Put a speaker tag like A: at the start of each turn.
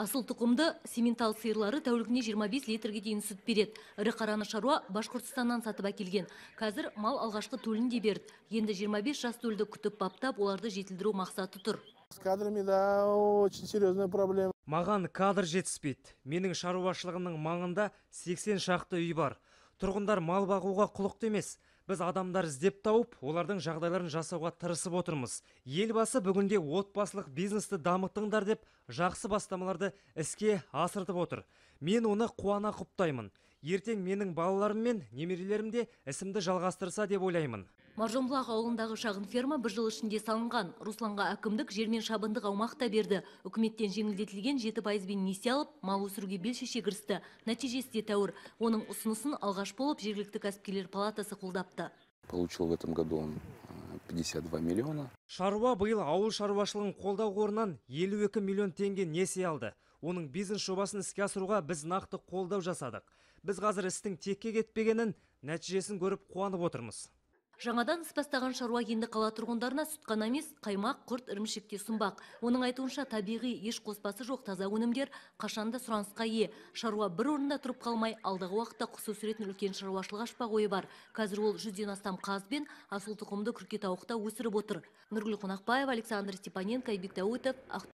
A: Асыл тұқымды сементал сиырлары тәулігіне 25 литрге дейін сүт береді. Ірі қараны шаруа Башқұртстаннан сатып әкелген. Қазір мал алғашқы төлін де берді. Енді 25 жас төлді күтіп баптап, оларды жетілдіру мақсаты тұр.
B: Маған кадр жетіспейді. Менің шаруашылығымның маңында 80 шақты үй бар тұрғындар мал бағуға құлықты емес біз адамдар іздеп тауып олардың жағдайларын жасауға тырысып отырмыз елбасы бүгінде отбасылық бизнесті дамытыңдар деп жақсы бастамаларды іске асыртып отыр мен оны қуана құптаймын ертең менің балаларым мен немерелерім де ісімді жалғастырса деп ойлаймын
A: Маржомбұлақ ауылындағы шағын ферма бір жыл ішінде салынған. Русланға әкімдік жермен шабындық аумақта берді. Үкіметтен жеңілдетілген 7 пайызбен несие алып, мал өсіруге белшеше кірісті. Нәтижесі де тәуір. Оның ұсынысын алғаш болып жергілікті кәсіпкерлер палатасы қолдапты. Получил в этом году он 52 э, миллиона.
B: Шаруа биыл ауыл шаруашылығын қолдау қорынан 52 миллион теңге несие алды. Оның бизнес жобасын іске асыруға біз нақты қолдау жасадық. Біз қазір істің текке кетпегенін, нәтижесін көріп қуанып отырмыз
A: жаңадан іс бастаған шаруа енді қала тұрғындарына сүт қана емес қаймақ құрт ірімшік те ұсынбақ оның айтуынша табиғи еш қоспасы жоқ таза өнімдер қашанда сұранысқа ие шаруа бір орында тұрып қалмай алдағы уақытта құс өсіретін үлкен шаруашылық ашпақ ойы бар қазір ол жүзден астам қаз бен асыл тұқымды күркетауықта өсіріп отыр нұргүл қонақбаева александр степаненко айбек